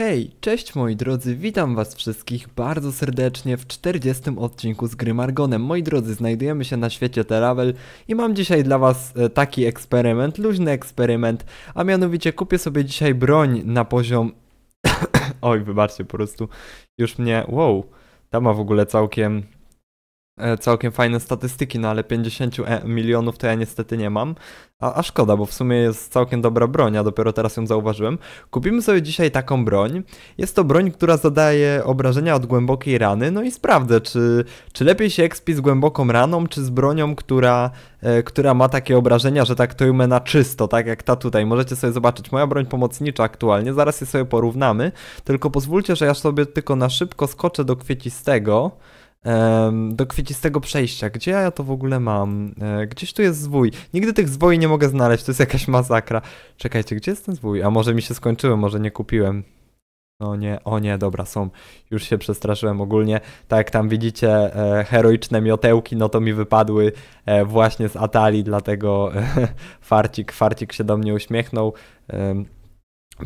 Hej, cześć moi drodzy, witam was wszystkich bardzo serdecznie w 40 odcinku z gry Margonem. Moi drodzy, znajdujemy się na świecie Teravel i mam dzisiaj dla was e, taki eksperyment, luźny eksperyment, a mianowicie kupię sobie dzisiaj broń na poziom... Oj, wybaczcie po prostu, już mnie... wow, ta ma w ogóle całkiem E, całkiem fajne statystyki, no ale 50 e, milionów to ja niestety nie mam. A, a, szkoda, bo w sumie jest całkiem dobra broń, a dopiero teraz ją zauważyłem. Kupimy sobie dzisiaj taką broń. Jest to broń, która zadaje obrażenia od głębokiej rany, no i sprawdzę, czy, czy lepiej się expi z głęboką raną, czy z bronią, która, e, która ma takie obrażenia, że tak to na czysto, tak jak ta tutaj. Możecie sobie zobaczyć, moja broń pomocnicza aktualnie, zaraz je sobie porównamy, tylko pozwólcie, że ja sobie tylko na szybko skoczę do kwiecistego do kwiecistego przejścia. Gdzie ja to w ogóle mam? E, gdzieś tu jest zwój. Nigdy tych zwoi nie mogę znaleźć, to jest jakaś masakra. Czekajcie, gdzie jest ten zwój? A może mi się skończyły, może nie kupiłem. O nie, o nie, dobra, są. Już się przestraszyłem ogólnie. Tak jak tam widzicie, e, heroiczne miotełki, no to mi wypadły e, właśnie z Atali, dlatego farcik, farcik się do mnie uśmiechnął.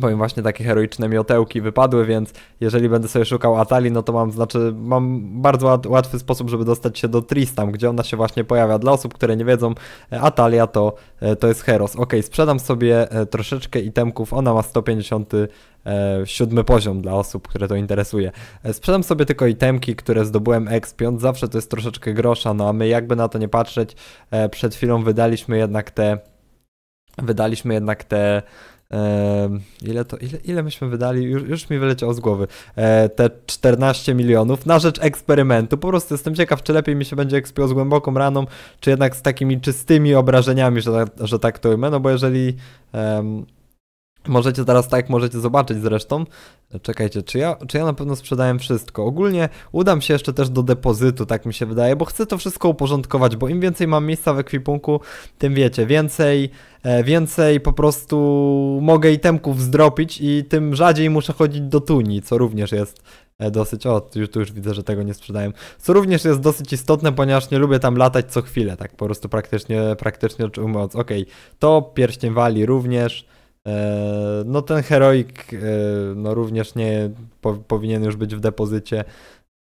Powiem właśnie takie heroiczne miotełki wypadły, więc jeżeli będę sobie szukał Atali, no to mam znaczy mam bardzo łatwy sposób, żeby dostać się do Tristam, gdzie ona się właśnie pojawia. Dla osób, które nie wiedzą, e, Atalia to, e, to jest Heros. Ok, sprzedam sobie e, troszeczkę itemków, ona ma 150 siódmy poziom dla osób, które to interesuje. Sprzedam sobie tylko itemki, które zdobyłem expiąc, zawsze to jest troszeczkę grosza, no a my jakby na to nie patrzeć, przed chwilą wydaliśmy jednak te wydaliśmy jednak te ile to, ile, ile myśmy wydali? Już, już mi wyleciało z głowy. E, te 14 milionów na rzecz eksperymentu. Po prostu jestem ciekaw, czy lepiej mi się będzie ekspił z głęboką raną, czy jednak z takimi czystymi obrażeniami, że, tak, że tak to ujmę, no bo jeżeli... Możecie teraz tak, możecie zobaczyć zresztą. Czekajcie, czy ja, czy ja na pewno sprzedałem wszystko? Ogólnie udam się jeszcze też do depozytu, tak mi się wydaje, bo chcę to wszystko uporządkować, bo im więcej mam miejsca w ekwipunku, tym wiecie, więcej, e, więcej po prostu mogę itemków zdropić i tym rzadziej muszę chodzić do tuni, co również jest e, dosyć, o już, tu już widzę, że tego nie sprzedałem, co również jest dosyć istotne, ponieważ nie lubię tam latać co chwilę, tak po prostu praktycznie, praktycznie, okej, okay. to pierścień wali również, E, no ten heroik e, no również nie po, powinien już być w depozycie.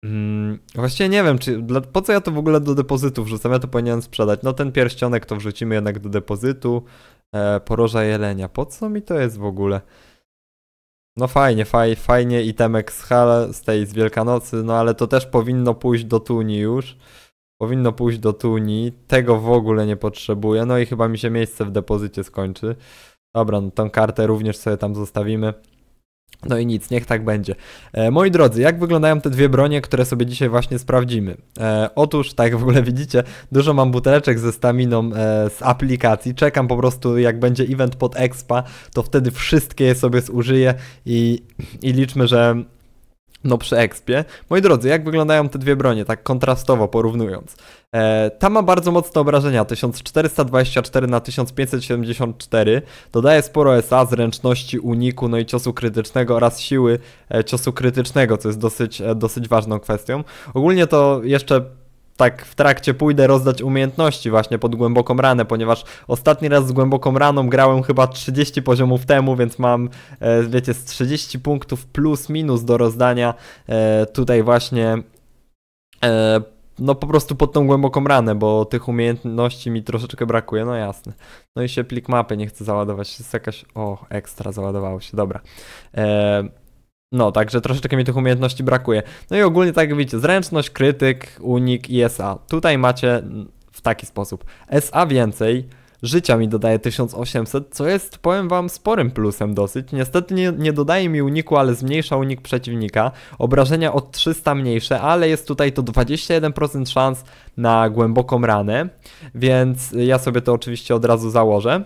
Mm, właściwie nie wiem, czy, dla, po co ja to w ogóle do depozytu wrzucam, ja to powinienem sprzedać. No ten pierścionek to wrzucimy jednak do depozytu. E, poroża jelenia, po co mi to jest w ogóle? No fajnie, faj, fajnie itemek z Hale, z tej z Wielkanocy, no ale to też powinno pójść do Tuni już. Powinno pójść do Tuni, tego w ogóle nie potrzebuję, no i chyba mi się miejsce w depozycie skończy. Dobra, no tą kartę również sobie tam zostawimy. No i nic, niech tak będzie. E, moi drodzy, jak wyglądają te dwie bronie, które sobie dzisiaj właśnie sprawdzimy? E, otóż, tak jak w ogóle widzicie, dużo mam buteleczek ze staminą e, z aplikacji. Czekam po prostu, jak będzie event pod expa, to wtedy wszystkie je sobie zużyję i, i liczmy, że no przy ekspie. Moi drodzy, jak wyglądają te dwie bronie, tak kontrastowo porównując? E, ta ma bardzo mocne obrażenia, 1424 na 1574, dodaje sporo SA, zręczności, uniku, no i ciosu krytycznego oraz siły e, ciosu krytycznego, co jest dosyć, e, dosyć ważną kwestią. Ogólnie to jeszcze tak w trakcie pójdę rozdać umiejętności właśnie pod głęboką ranę, ponieważ ostatni raz z głęboką raną grałem chyba 30 poziomów temu, więc mam, e, wiecie, z 30 punktów plus minus do rozdania e, tutaj właśnie e, no po prostu pod tą głęboką ranę, bo tych umiejętności mi troszeczkę brakuje, no jasne. No i się plik mapy nie chcę załadować, jest jakaś... O, ekstra załadowało się, dobra. No, także troszeczkę mi tych umiejętności brakuje. No i ogólnie tak jak widzicie, zręczność, krytyk, unik i SA. Tutaj macie w taki sposób. SA więcej, życia mi dodaje 1800, co jest, powiem wam, sporym plusem dosyć. Niestety nie, nie, dodaje mi uniku, ale zmniejsza unik przeciwnika. Obrażenia o 300 mniejsze, ale jest tutaj to 21% szans na głęboką ranę, więc ja sobie to oczywiście od razu założę.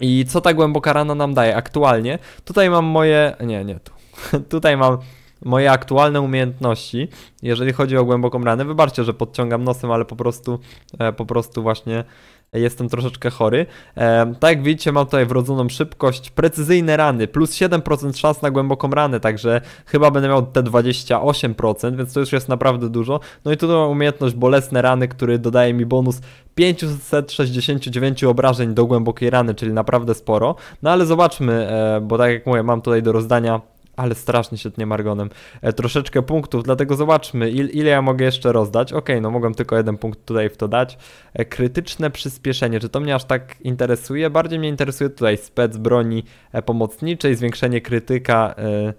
I co ta głęboka rana nam daje aktualnie? Tutaj mam moje... nie, nie, tu. tutaj mam moje aktualne umiejętności, jeżeli chodzi o głęboką ranę. Wybaczcie, że podciągam nosem, ale po prostu, e, po prostu właśnie jestem troszeczkę chory. E, tak jak widzicie, mam tutaj wrodzoną szybkość, precyzyjne rany, plus 7% szans na głęboką ranę, także chyba będę miał te 28%, więc to już jest naprawdę dużo. No i tu mam umiejętność bolesne rany, który dodaje mi bonus 569 obrażeń do głębokiej rany, czyli naprawdę sporo. No ale zobaczmy, e, bo tak jak mówię, mam tutaj do rozdania ale strasznie się tnie Margonem. E, troszeczkę punktów, dlatego zobaczmy, il, ile ja mogę jeszcze rozdać. Ok, no mogłem tylko jeden punkt tutaj w to dać. E, krytyczne przyspieszenie, czy to mnie aż tak interesuje? Bardziej mnie interesuje tutaj spec broni e, pomocniczej, zwiększenie krytyka e,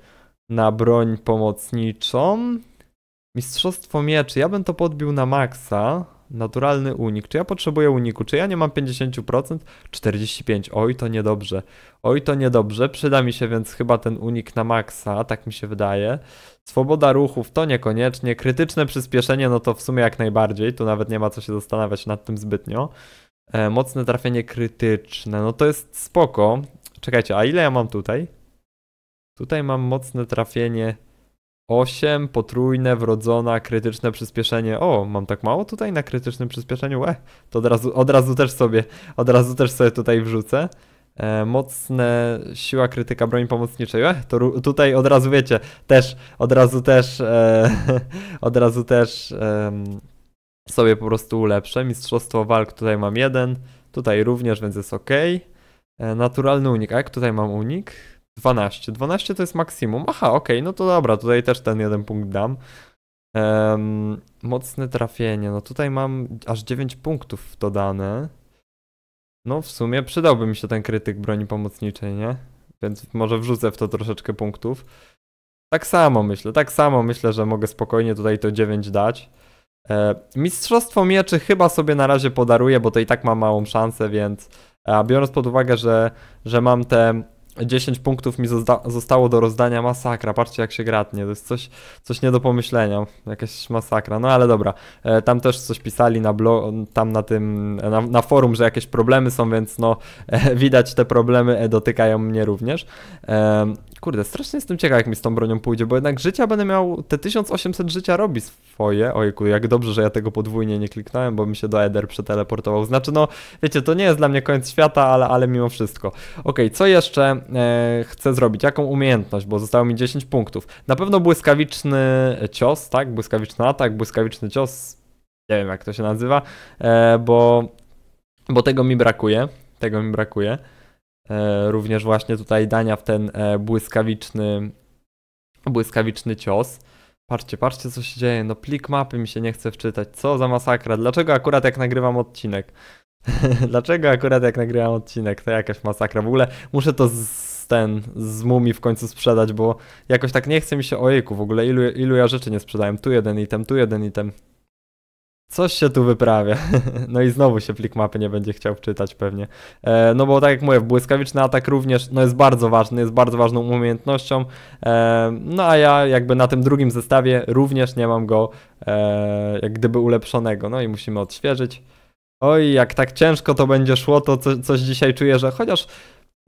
na broń pomocniczą. Mistrzostwo mieczy, ja bym to podbił na maksa naturalny unik. Czy ja potrzebuję uniku? Czy ja nie mam 50%? 45. Oj, to niedobrze. Oj, to niedobrze. Przyda mi się więc chyba ten unik na maksa, tak mi się wydaje. Swoboda ruchów to niekoniecznie. Krytyczne przyspieszenie, no to w sumie jak najbardziej. Tu nawet nie ma co się zastanawiać nad tym zbytnio. E, mocne trafienie krytyczne, no to jest spoko. Czekajcie, a ile ja mam tutaj? Tutaj mam mocne trafienie 8, potrójne, wrodzona, krytyczne przyspieszenie. O, mam tak mało tutaj na krytycznym przyspieszeniu? E, to od razu, od razu też sobie, od razu też sobie tutaj wrzucę. E, mocne siła krytyka broni pomocniczej. E, to tutaj od razu wiecie, też, od razu też, e, od razu też sobie po prostu ulepszę. Mistrzostwo walk tutaj mam jeden, tutaj również, więc jest ok. E, naturalny unik. A jak tutaj mam unik? 12. 12 to jest maksimum. Aha, okej, okay, no to dobra, tutaj też ten jeden punkt dam. Um, mocne trafienie. No tutaj mam aż 9 punktów w to dane No w sumie przydałby mi się ten krytyk broni pomocniczej, nie? Więc może wrzucę w to troszeczkę punktów. Tak samo myślę, tak samo myślę, że mogę spokojnie tutaj to 9 dać. E, mistrzostwo mieczy chyba sobie na razie podaruję, bo to i tak ma małą szansę, więc a e, biorąc pod uwagę, że, że mam te 10 punktów mi zostało do rozdania, masakra, patrzcie jak się gratnie, to jest coś, coś nie do pomyślenia, jakaś masakra, no ale dobra, e, tam też coś pisali na blog, tam na tym, na, na, forum, że jakieś problemy są, więc no e, widać te problemy e, dotykają mnie również. E, Kurde, strasznie jestem ciekaw, jak mi z tą bronią pójdzie, bo jednak życia będę miał... Te 1800 życia robi swoje. Ojku, jak dobrze, że ja tego podwójnie nie kliknąłem, bo mi się do Eder przeteleportował. Znaczy, no, wiecie, to nie jest dla mnie koniec świata, ale, ale mimo wszystko. Ok, co jeszcze e, chcę zrobić? Jaką umiejętność? Bo zostało mi 10 punktów. Na pewno błyskawiczny cios, tak? Błyskawiczny atak, błyskawiczny cios. Nie wiem, jak to się nazywa, e, bo, bo tego mi brakuje. Tego mi brakuje. E, również właśnie tutaj dania w ten e, błyskawiczny, błyskawiczny cios. Patrzcie, patrzcie co się dzieje, no plik mapy mi się nie chce wczytać, co za masakra, dlaczego akurat jak nagrywam odcinek? dlaczego akurat jak nagrywam odcinek, to jakaś masakra, w ogóle muszę to z ten, z mumi w końcu sprzedać, bo jakoś tak nie chce mi się, ojejku, w ogóle ilu, ilu ja rzeczy nie sprzedałem, tu jeden item, tu jeden item, Coś się tu wyprawia. No i znowu się plik mapy nie będzie chciał czytać pewnie. E, no bo tak jak mówię, błyskawiczny atak również no jest bardzo ważny, jest bardzo ważną umiejętnością. E, no a ja jakby na tym drugim zestawie również nie mam go e, jak gdyby ulepszonego. No i musimy odświeżyć. Oj, jak tak ciężko to będzie szło, to co, coś dzisiaj czuję, że chociaż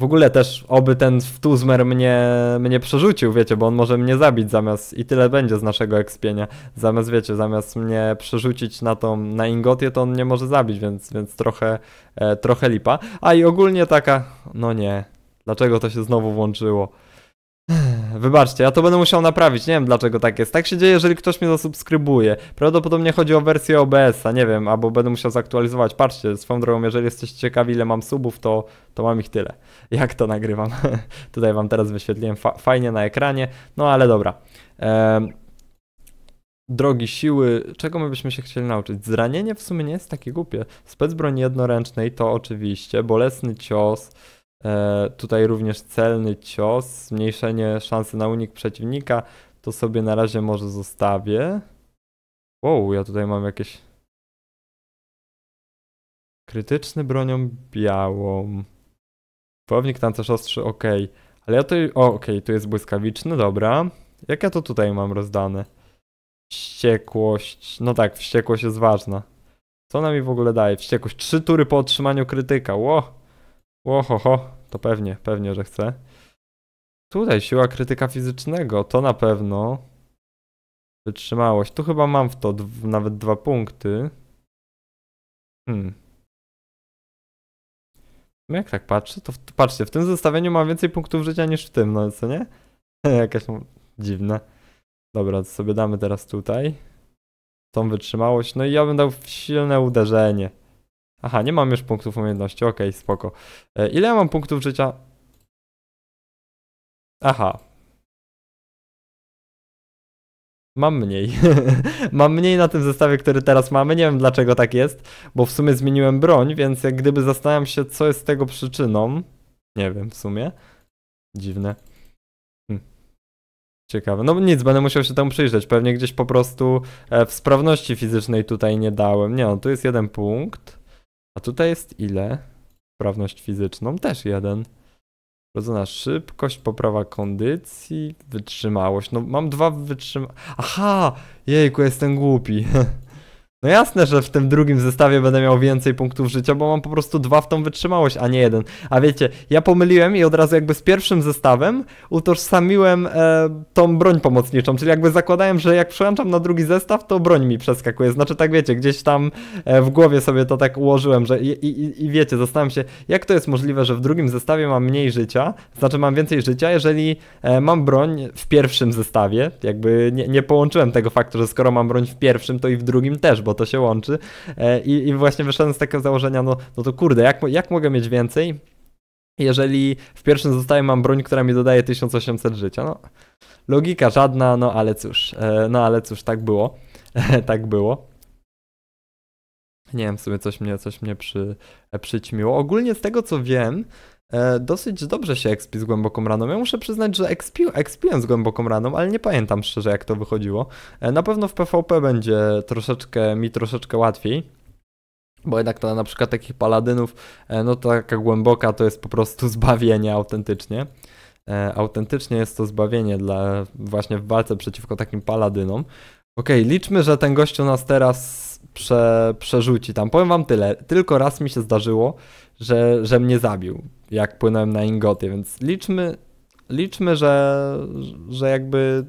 w ogóle też oby ten wtuzmer mnie, mnie przerzucił, wiecie, bo on może mnie zabić zamiast i tyle będzie z naszego ekspienia. Zamiast, wiecie, zamiast mnie przerzucić na tą, na ingotię, to on nie może zabić, więc, więc trochę, e, trochę lipa. A i ogólnie taka, no nie, dlaczego to się znowu włączyło? Wybaczcie, ja to będę musiał naprawić, nie wiem dlaczego tak jest. Tak się dzieje, jeżeli ktoś mnie zasubskrybuje. Prawdopodobnie chodzi o wersję OBS-a, nie wiem, albo będę musiał zaktualizować. Patrzcie, swoją drogą, jeżeli jesteście ciekawi ile mam subów, to, to mam ich tyle. Jak to nagrywam? Tutaj wam teraz wyświetliłem fa fajnie na ekranie, no ale dobra. Ehm, drogi siły, czego my byśmy się chcieli nauczyć? Zranienie w sumie nie jest takie głupie. Specbroń jednoręcznej to oczywiście, bolesny cios... E, tutaj również celny cios, zmniejszenie szansy na unik przeciwnika, to sobie na razie może zostawię. Wow, ja tutaj mam jakieś... Krytyczny bronią białą. Pownik tam też ostrzy, ok. Ale ja to... O, okej, okay, tu jest błyskawiczny, dobra. Jak ja to tutaj mam rozdane? Wściekłość. No tak, wściekłość jest ważna. Co ona mi w ogóle daje? Wściekłość. Trzy tury po otrzymaniu krytyka. Ło! Łohoho, to pewnie, pewnie, że chce. Tutaj siła krytyka fizycznego, to na pewno. Wytrzymałość. Tu chyba mam w to nawet dwa punkty. Hmm. No jak tak patrzę, to, patrzcie, w tym zestawieniu mam więcej punktów życia niż w tym, no co nie? Jakaś dziwna. Dobra, to sobie damy teraz tutaj. Tą wytrzymałość. No i ja bym dał silne uderzenie. Aha, nie mam już punktów umiejętności, okej, okay, spoko. E, ile ja mam punktów życia? Aha. Mam mniej. mam mniej na tym zestawie, który teraz mamy. Nie wiem dlaczego tak jest, bo w sumie zmieniłem broń, więc jak gdyby zastanawiam się, co jest tego przyczyną. Nie wiem w sumie. Dziwne. Hm. Ciekawe. No nic, będę musiał się tam przyjrzeć. Pewnie gdzieś po prostu e, w sprawności fizycznej tutaj nie dałem. Nie, no tu jest jeden punkt. A tutaj jest ile? Sprawność fizyczną też jeden. Rodzona szybkość, poprawa kondycji, wytrzymałość. No mam dwa wytrzyma... Aha! Jejku, jestem głupi. No jasne, że w tym drugim zestawie będę miał więcej punktów życia, bo mam po prostu dwa w tą wytrzymałość, a nie jeden. A wiecie, ja pomyliłem i od razu jakby z pierwszym zestawem utożsamiłem e, tą broń pomocniczą, czyli jakby zakładałem, że jak przełączam na drugi zestaw, to broń mi przeskakuje. Znaczy tak wiecie, gdzieś tam e, w głowie sobie to tak ułożyłem, że i, i, i wiecie, zastanawiam się, jak to jest możliwe, że w drugim zestawie mam mniej życia, znaczy mam więcej życia, jeżeli e, mam broń w pierwszym zestawie, jakby nie, nie połączyłem tego faktu, że skoro mam broń w pierwszym, to i w drugim też, bo to się łączy. E, I, i właśnie wyszedłem z takiego założenia, no, no to kurde, jak, jak mogę mieć więcej, jeżeli w pierwszym zostaje mam broń, która mi dodaje 1800 życia? No, logika żadna, no ale cóż, e, no ale cóż, tak było, e, tak było. Nie wiem, sobie coś mnie, coś mnie przy, przyćmiło. Ogólnie z tego co wiem, E, dosyć dobrze się expi z głęboką raną. Ja muszę przyznać, że XP, expiłem z głęboką raną, ale nie pamiętam szczerze jak to wychodziło. E, na pewno w PvP będzie troszeczkę mi troszeczkę łatwiej bo jednak to na przykład takich paladynów, e, no to taka głęboka to jest po prostu zbawienie autentycznie. autentycznie jest to zbawienie dla właśnie w walce przeciwko takim paladynom. Okej, okay, liczmy, że ten gościu nas teraz prze, przerzuci tam. Powiem wam tyle, tylko raz mi się zdarzyło, że, że mnie zabił, jak płynąłem na ingoty, więc liczmy, liczmy że, że jakby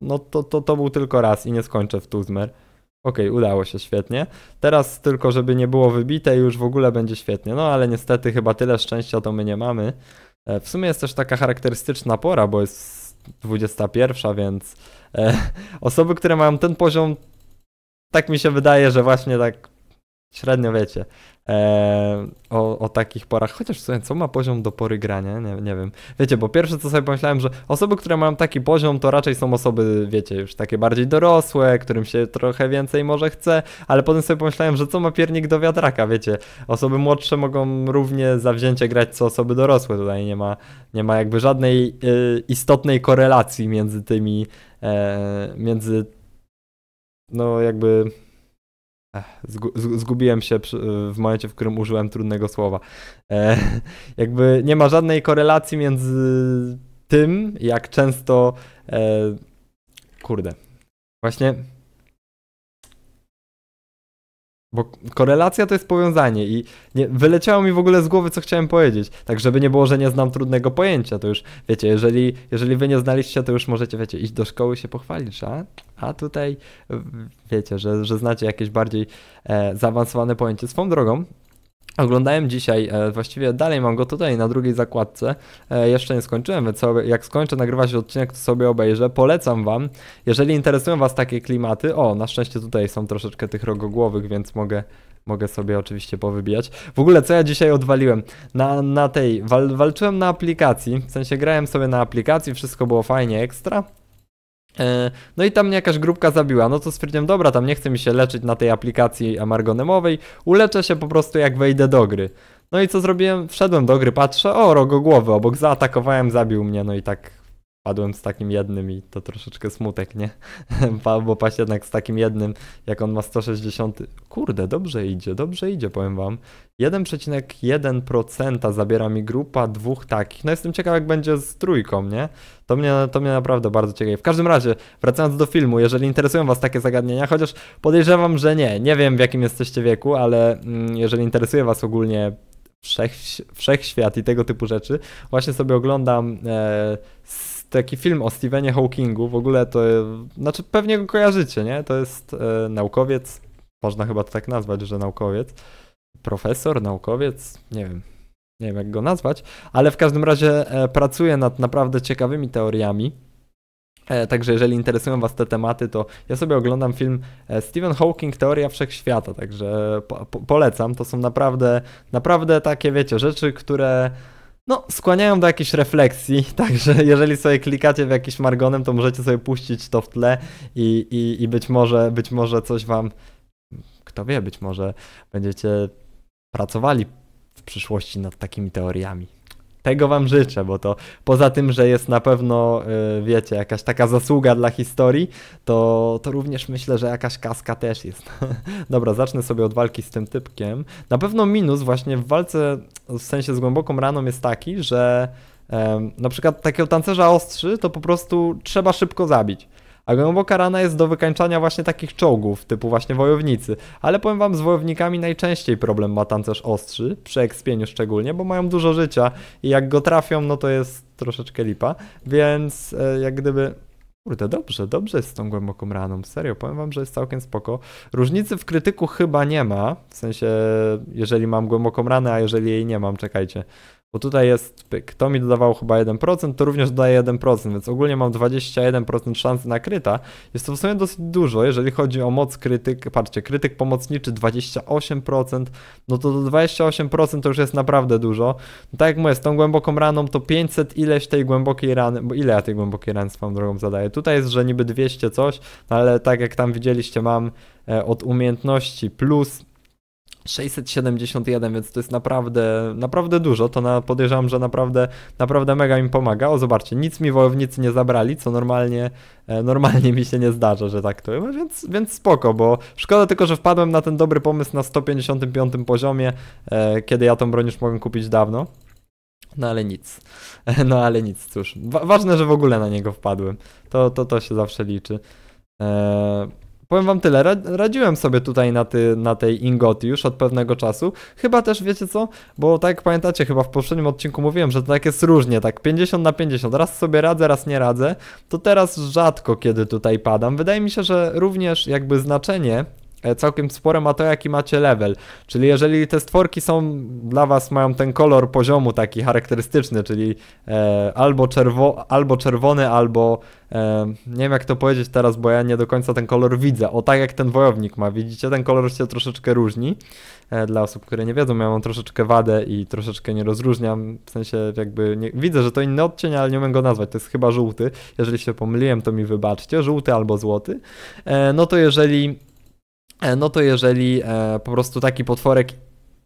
no to, to, to był tylko raz i nie skończę w Tuzmer. Okej, okay, udało się, świetnie. Teraz tylko, żeby nie było wybite już w ogóle będzie świetnie. No ale niestety chyba tyle szczęścia to my nie mamy. E, w sumie jest też taka charakterystyczna pora, bo jest 21, więc e, osoby, które mają ten poziom, tak mi się wydaje, że właśnie tak średnio wiecie e, o, o takich porach. Chociaż sumie, co ma poziom do pory grania? Nie, nie wiem. Wiecie, bo pierwsze co sobie pomyślałem, że osoby, które mają taki poziom, to raczej są osoby, wiecie, już takie bardziej dorosłe, którym się trochę więcej może chce, ale potem sobie pomyślałem, że co ma piernik do wiatraka, wiecie. Osoby młodsze mogą równie zawzięcie grać co osoby dorosłe. Tutaj nie ma, nie ma jakby żadnej e, istotnej korelacji między tymi, e, między no jakby Zgubiłem się y, w momencie, w którym użyłem trudnego słowa. E, jakby nie ma żadnej korelacji między tym, jak często. E, kurde. Właśnie bo korelacja to jest powiązanie i nie, wyleciało mi w ogóle z głowy, co chciałem powiedzieć. Tak, żeby nie było, że nie znam trudnego pojęcia, to już wiecie, jeżeli, jeżeli wy nie znaliście, to już możecie, wiecie, iść do szkoły się pochwalić, a, a tutaj wiecie, że, że znacie jakieś bardziej e, zaawansowane pojęcie. Swą drogą, Oglądałem dzisiaj, e, właściwie dalej mam go tutaj na drugiej zakładce, e, jeszcze nie skończyłem, więc jak skończę nagrywać odcinek, to sobie obejrzę, polecam Wam. Jeżeli interesują Was takie klimaty, o, na szczęście tutaj są troszeczkę tych rogogłowych, więc mogę, mogę sobie oczywiście powybijać. W ogóle co ja dzisiaj odwaliłem? Na, na tej, wal, walczyłem na aplikacji, w sensie grałem sobie na aplikacji, wszystko było fajnie, ekstra, E, no i tam mnie jakaś grupka zabiła, no to stwierdziłem, dobra, tam nie chcę mi się leczyć na tej aplikacji amargonemowej, uleczę się po prostu jak wejdę do gry. No i co zrobiłem? Wszedłem do gry, patrzę, o, rogo głowy obok, zaatakowałem, zabił mnie, no i tak padłem z takim jednym i to troszeczkę smutek, nie? Bo paść jednak z takim jednym, jak on ma 160. Kurde, dobrze idzie, dobrze idzie, powiem wam. 1,1% zabiera mi grupa dwóch takich. No jestem ciekaw, jak będzie z trójką, nie? To mnie, to mnie naprawdę bardzo ciekawi. W każdym razie, wracając do filmu, jeżeli interesują was takie zagadnienia, chociaż podejrzewam, że nie. Nie wiem, w jakim jesteście wieku, ale mm, jeżeli interesuje was ogólnie wszech, wszechświat i tego typu rzeczy, właśnie sobie oglądam e, taki film o Stephenie Hawkingu, w ogóle to, e, znaczy pewnie go kojarzycie, nie? To jest e, naukowiec, można chyba to tak nazwać, że naukowiec, profesor, naukowiec, nie wiem, nie wiem jak go nazwać, ale w każdym razie e, pracuje nad naprawdę ciekawymi teoriami. E, także jeżeli interesują Was te tematy, to ja sobie oglądam film e, Stephen Hawking Teoria Wszechświata, także e, po, po, polecam. To są naprawdę, naprawdę takie, wiecie, rzeczy, które no, skłaniają do jakiejś refleksji, także jeżeli sobie klikacie w jakiś margonem, to możecie sobie puścić to w tle i, i, i być, może, być może coś wam, kto wie, być może będziecie pracowali w przyszłości nad takimi teoriami tego wam życzę, bo to poza tym, że jest na pewno, y, wiecie, jakaś taka zasługa dla historii, to, to również myślę, że jakaś kaska też jest. Dobra, zacznę sobie od walki z tym typkiem. Na pewno minus właśnie w walce, w sensie z głęboką raną jest taki, że em, na przykład takiego tancerza ostrzy to po prostu trzeba szybko zabić. A głęboka rana jest do wykańczania właśnie takich czołgów, typu właśnie wojownicy. Ale powiem wam, z wojownikami najczęściej problem ma tancerz ostrzy, przy ekspieniu szczególnie, bo mają dużo życia i jak go trafią, no to jest troszeczkę lipa. Więc e, jak gdyby Kurde, dobrze, dobrze jest z tą głęboką raną. Serio, powiem wam, że jest całkiem spoko. Różnicy w krytyku chyba nie ma. W sensie, jeżeli mam głęboką ranę, a jeżeli jej nie mam, czekajcie bo tutaj jest, pyk, to mi dodawało chyba 1%, to również dodaje 1%, więc ogólnie mam 21% szansy na kryta. Jest to w sumie dosyć dużo, jeżeli chodzi o moc krytyk, patrzcie, krytyk pomocniczy 28%, no to do 28% to już jest naprawdę dużo. No tak jak mówię, z tą głęboką raną to 500 ileś tej głębokiej rany, bo ile ja tej głębokiej rany swoją drogą zadaję? Tutaj jest, że niby 200 coś, no ale tak jak tam widzieliście mam e, od umiejętności plus 671, więc to jest naprawdę, naprawdę dużo. To na, podejrzewam, że naprawdę, naprawdę mega mi pomaga. O, zobaczcie, nic mi wojownicy nie zabrali, co normalnie, e, normalnie mi się nie zdarza, że tak to więc, więc spoko, bo szkoda tylko, że wpadłem na ten dobry pomysł na 155 poziomie, e, kiedy ja tą broń już mogłem kupić dawno. No ale nic. No ale nic, cóż. Wa ważne, że w ogóle na niego wpadłem. To, to, to się zawsze liczy. Eee... Powiem wam tyle, radziłem sobie tutaj na, ty, na tej ingoty już od pewnego czasu. Chyba też wiecie co? Bo tak jak pamiętacie, chyba w poprzednim odcinku mówiłem, że to tak jest różnie, tak 50 na 50. Raz sobie radzę, raz nie radzę. To teraz rzadko kiedy tutaj padam. Wydaje mi się, że również jakby znaczenie E, całkiem spore ma to, jaki macie level. Czyli jeżeli te stworki są dla was, mają ten kolor poziomu taki charakterystyczny, czyli e, albo, czerwo, albo czerwony, albo e, nie wiem jak to powiedzieć teraz, bo ja nie do końca ten kolor widzę. O tak jak ten wojownik ma, widzicie, ten kolor się troszeczkę różni. E, dla osób, które nie wiedzą, ja mam troszeczkę wadę i troszeczkę nie rozróżniam, w sensie jakby nie, widzę, że to inny odcień, ale nie umiem go nazwać, to jest chyba żółty. Jeżeli się pomyliłem, to mi wybaczcie, żółty albo złoty. E, no to jeżeli E, no to jeżeli e, po prostu taki potworek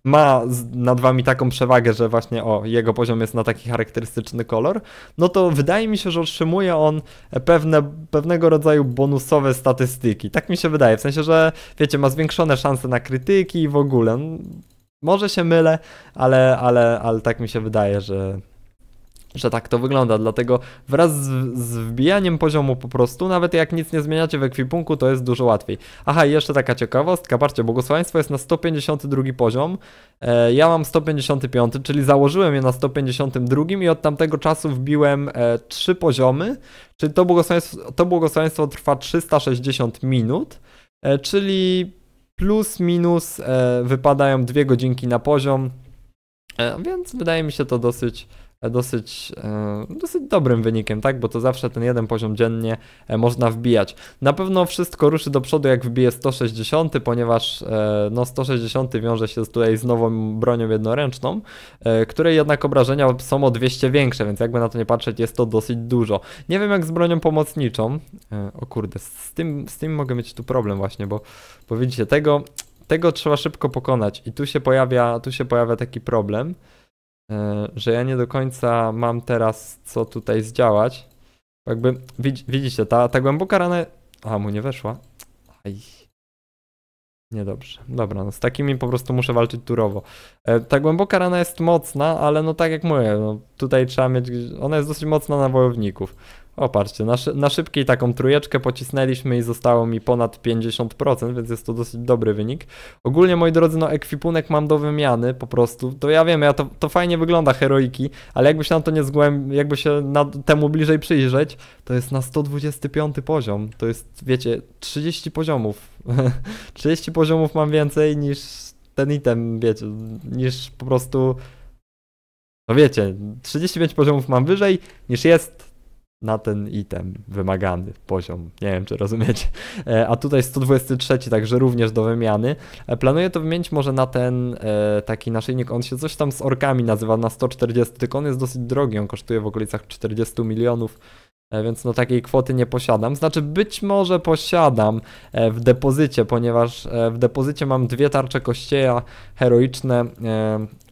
ma nad wami taką przewagę, że właśnie o, jego poziom jest na taki charakterystyczny kolor, no to wydaje mi się, że otrzymuje on pewne, pewnego rodzaju bonusowe statystyki. Tak mi się wydaje, w sensie, że wiecie, ma zwiększone szanse na krytyki i w ogóle. Może się mylę, ale, ale, ale tak mi się wydaje, że, że tak to wygląda, dlatego wraz z, z, wbijaniem poziomu po prostu, nawet jak nic nie zmieniacie w ekwipunku, to jest dużo łatwiej. Aha, i jeszcze taka ciekawostka, patrzcie, błogosławieństwo jest na 152 poziom, e, ja mam 155, czyli założyłem je na 152 i od tamtego czasu wbiłem e, 3 poziomy, czyli to błogosławieństwo, to błogosławieństwo trwa 360 minut, e, czyli plus minus e, wypadają 2 godzinki na poziom, e, więc wydaje mi się to dosyć E, dosyć, e, dosyć dobrym wynikiem, tak? Bo to zawsze ten jeden poziom dziennie e, można wbijać. Na pewno wszystko ruszy do przodu, jak wbije 160, ponieważ no, 160 wiąże się tutaj z nową bronią jednoręczną, której jednak obrażenia są o 200 większe, więc jakby na to nie patrzeć, jest to dosyć dużo. Nie wiem jak z bronią pomocniczą. O kurde, z tym, z tym mogę mieć tu problem właśnie, bo, bo widzicie, tego, tego trzeba szybko pokonać i tu się pojawia, tu się pojawia taki problem. E, że ja nie do końca mam teraz co tutaj zdziałać. Jakby, widzicie, ta, ta głęboka rana... A, mu nie weszła. Aj. Niedobrze. Dobra, no z takimi po prostu muszę walczyć turowo. E, ta głęboka rana jest mocna, ale no tak jak mówię, no tutaj trzeba mieć... Ona jest dosyć mocna na wojowników. Oparcie, na, szy na szybkiej taką trujeczkę pocisnęliśmy i zostało mi ponad 50%, więc jest to dosyć dobry wynik. Ogólnie, moi drodzy, no ekwipunek mam do wymiany po prostu. To ja wiem, ja to, to fajnie wygląda, heroiki, ale jakby się na to nie zgłębił, jakby się temu bliżej przyjrzeć, to jest na 125 poziom. To jest, wiecie, 30 poziomów. 30 poziomów mam więcej niż ten item, wiecie, niż po prostu... No wiecie, 35 poziomów mam wyżej niż jest na ten item wymagany poziom. Nie wiem, czy rozumiecie. E, a tutaj 123, także również do wymiany. E, planuję to wymienić może na ten e, taki naszyjnik. On się coś tam z orkami nazywa na 140, tylko on jest dosyć drogi. On kosztuje w okolicach 40 milionów E, więc no takiej kwoty nie posiadam. Znaczy być może posiadam e, w depozycie, ponieważ e, w depozycie mam dwie tarcze kościeja heroiczne,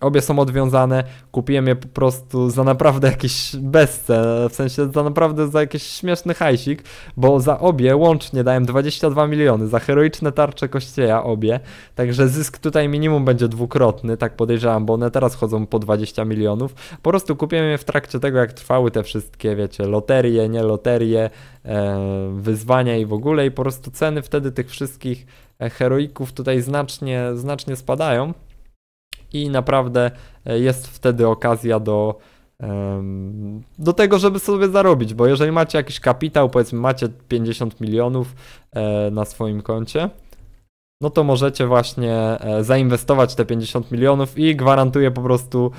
obie są odwiązane, kupiłem je po prostu za naprawdę jakieś bezce, w sensie za naprawdę za jakiś śmieszny hajsik, bo za obie łącznie dałem 22 miliony, za heroiczne tarcze kościeja obie, także zysk tutaj minimum będzie dwukrotny, tak podejrzewam, bo one teraz chodzą po 20 milionów, po prostu kupiłem je w trakcie tego jak trwały te wszystkie, wiecie, loterie, nie loterie, e, wyzwania i w ogóle i po prostu ceny wtedy tych wszystkich e, heroików tutaj znacznie, znacznie spadają i naprawdę e, jest wtedy okazja do do tego, żeby sobie zarobić, bo jeżeli macie jakiś kapitał, powiedzmy macie 50 milionów na swoim koncie, no to możecie właśnie zainwestować te 50 milionów i gwarantuję po prostu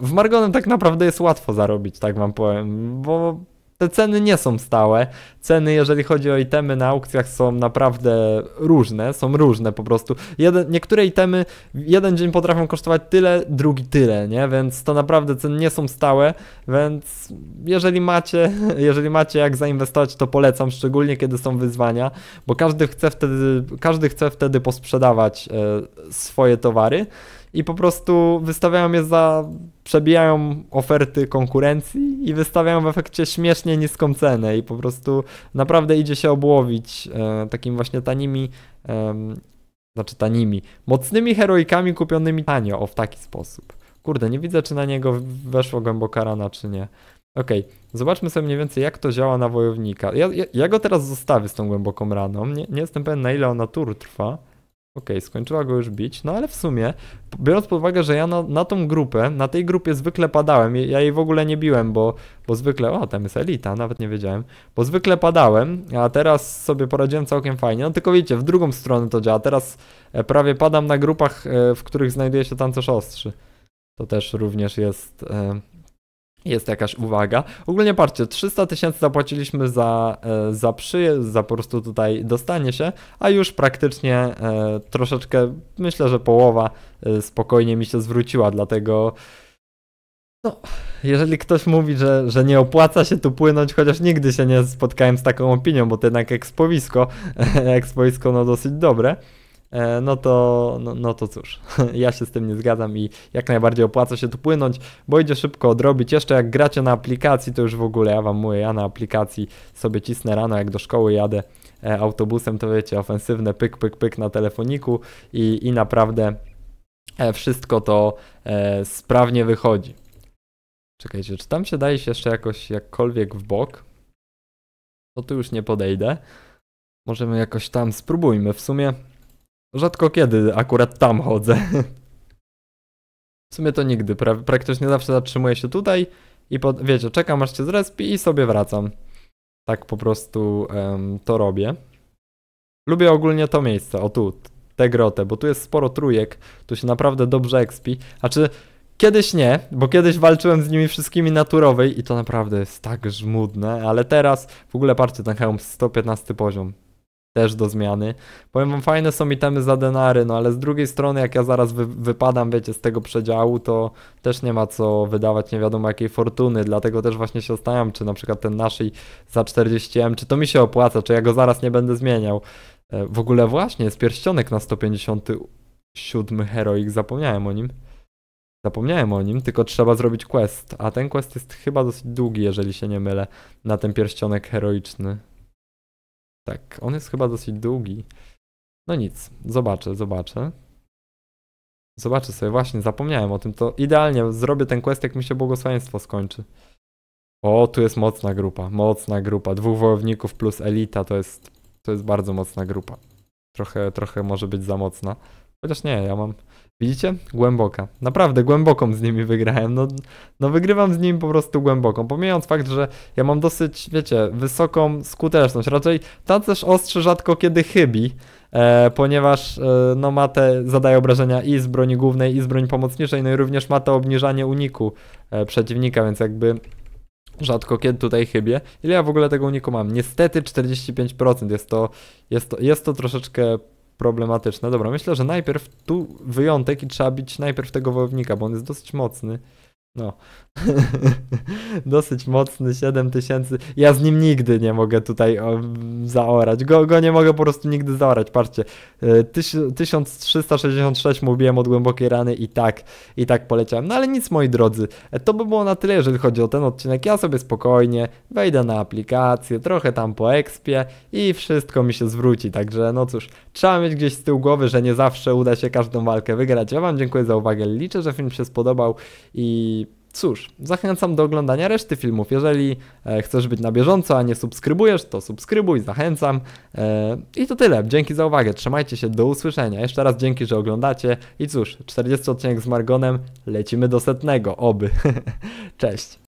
w Margonem tak naprawdę jest łatwo zarobić, tak wam powiem, bo te ceny nie są stałe. Ceny, jeżeli chodzi o itemy na aukcjach, są naprawdę różne, są różne po prostu. Jeden, niektóre itemy jeden dzień potrafią kosztować tyle, drugi tyle, nie? Więc to naprawdę ceny nie są stałe, więc jeżeli macie, jeżeli macie jak zainwestować, to polecam, szczególnie kiedy są wyzwania, bo każdy chce wtedy, każdy chce wtedy posprzedawać e, swoje towary i po prostu wystawiają je za, przebijają oferty konkurencji i wystawiają w efekcie śmiesznie niską cenę i po prostu naprawdę idzie się obłowić e, takim właśnie tanimi, e, znaczy tanimi, mocnymi heroikami kupionymi tanio, o w taki sposób. Kurde, nie widzę czy na niego weszła głęboka rana czy nie. Okej, okay. zobaczmy sobie mniej więcej jak to działa na wojownika. Ja, ja, ja, go teraz zostawię z tą głęboką raną, nie, nie jestem pewien na ile ona tur trwa. Okej, okay, skończyła go już bić, no ale w sumie, biorąc pod uwagę, że ja na, na tą grupę, na tej grupie zwykle padałem, ja jej w ogóle nie biłem, bo, bo zwykle, o tam jest elita, nawet nie wiedziałem, bo zwykle padałem, a teraz sobie poradziłem całkiem fajnie, no tylko wiecie, w drugą stronę to działa, teraz e, prawie padam na grupach, e, w których znajduje się tancerz ostrzy. To też również jest e, jest jakaś uwaga. Ogólnie patrzcie, 300 tysięcy zapłaciliśmy za, e, za przyje, za po prostu tutaj dostanie się, a już praktycznie e, troszeczkę, myślę, że połowa e, spokojnie mi się zwróciła, dlatego no, jeżeli ktoś mówi, że, że nie opłaca się tu płynąć, chociaż nigdy się nie spotkałem z taką opinią, bo to jednak ekspowisko, ekspowisko no dosyć dobre, E, no to, no, no, to cóż, ja się z tym nie zgadzam i jak najbardziej opłaca się tu płynąć, bo idzie szybko odrobić. Jeszcze jak gracie na aplikacji, to już w ogóle ja wam mówię, ja na aplikacji sobie cisnę rano, jak do szkoły jadę e, autobusem, to wiecie, ofensywne pyk, pyk, pyk na telefoniku i, i naprawdę e, wszystko to sprawnie wychodzi. Czekajcie, czy tam się daje się jeszcze jakoś jakkolwiek w bok? To tu już nie podejdę. Możemy jakoś tam spróbujmy. W sumie Rzadko kiedy akurat tam chodzę. W sumie to nigdy, pra praktycznie zawsze zatrzymuję się tutaj i wiecie, czekam aż się zrespi i sobie wracam. Tak po prostu um, to robię. Lubię ogólnie to miejsce, o tu, tę grotę, bo tu jest sporo trójek, tu się naprawdę dobrze expi. A czy kiedyś nie, bo kiedyś walczyłem z nimi wszystkimi naturowej i to naprawdę jest tak żmudne, ale teraz w ogóle patrzcie ten hełm 115 poziom też do zmiany. Powiem wam, fajne są itemy za denary, no ale z drugiej strony, jak ja zaraz wy wypadam, wiecie, z tego przedziału, to też nie ma co wydawać nie wiadomo jakiej fortuny, dlatego też właśnie się zastanawiam, czy na przykład ten naszej za 40M, czy to mi się opłaca, czy ja go zaraz nie będę zmieniał. E, w ogóle właśnie, jest pierścionek na 157 heroik, zapomniałem o nim. Zapomniałem o nim, tylko trzeba zrobić quest, a ten quest jest chyba dosyć długi, jeżeli się nie mylę, na ten pierścionek heroiczny. Tak, on jest chyba dosyć długi. No nic, zobaczę, zobaczę. Zobaczę sobie, właśnie zapomniałem o tym, to idealnie zrobię ten quest, jak mi się błogosławieństwo skończy. O, tu jest mocna grupa, mocna grupa. Dwóch wojowników plus elita to jest, to jest bardzo mocna grupa. Trochę, trochę może być za mocna. Chociaż nie, ja mam, Widzicie? Głęboka. Naprawdę głęboką z nimi wygrałem. No, no wygrywam z nimi po prostu głęboką. Pomijając fakt, że ja mam dosyć, wiecie, wysoką skuteczność. Raczej tancerz ostrzy rzadko kiedy chybi, e, ponieważ e, no ma te, zadaje obrażenia i z broni głównej, i z broni pomocniczej, no i również ma to obniżanie uniku e, przeciwnika, więc jakby rzadko kiedy tutaj chybie. Ile ja w ogóle tego uniku mam? Niestety 45%. Jest to, jest to, jest to troszeczkę problematyczne. Dobra, myślę, że najpierw tu wyjątek i trzeba bić najpierw tego wojownika, bo on jest dosyć mocny. No. Dosyć mocny, 7000. Ja z nim nigdy nie mogę tutaj zaorać. Go, go nie mogę po prostu nigdy zaorać. Patrzcie, 1366 e, mówiłem od głębokiej rany i tak, i tak poleciałem. No ale nic moi drodzy, e, to by było na tyle, jeżeli chodzi o ten odcinek. Ja sobie spokojnie wejdę na aplikację, trochę tam po ekspie i wszystko mi się zwróci. Także no cóż, trzeba mieć gdzieś z tyłu głowy, że nie zawsze uda się każdą walkę wygrać. Ja wam dziękuję za uwagę, liczę, że film się spodobał i Cóż, zachęcam do oglądania reszty filmów. Jeżeli e, chcesz być na bieżąco, a nie subskrybujesz, to subskrybuj, zachęcam. E, I to tyle. Dzięki za uwagę. Trzymajcie się, do usłyszenia. Jeszcze raz dzięki, że oglądacie. I cóż, 40 odcinek z Margonem. Lecimy do setnego. Oby. Cześć.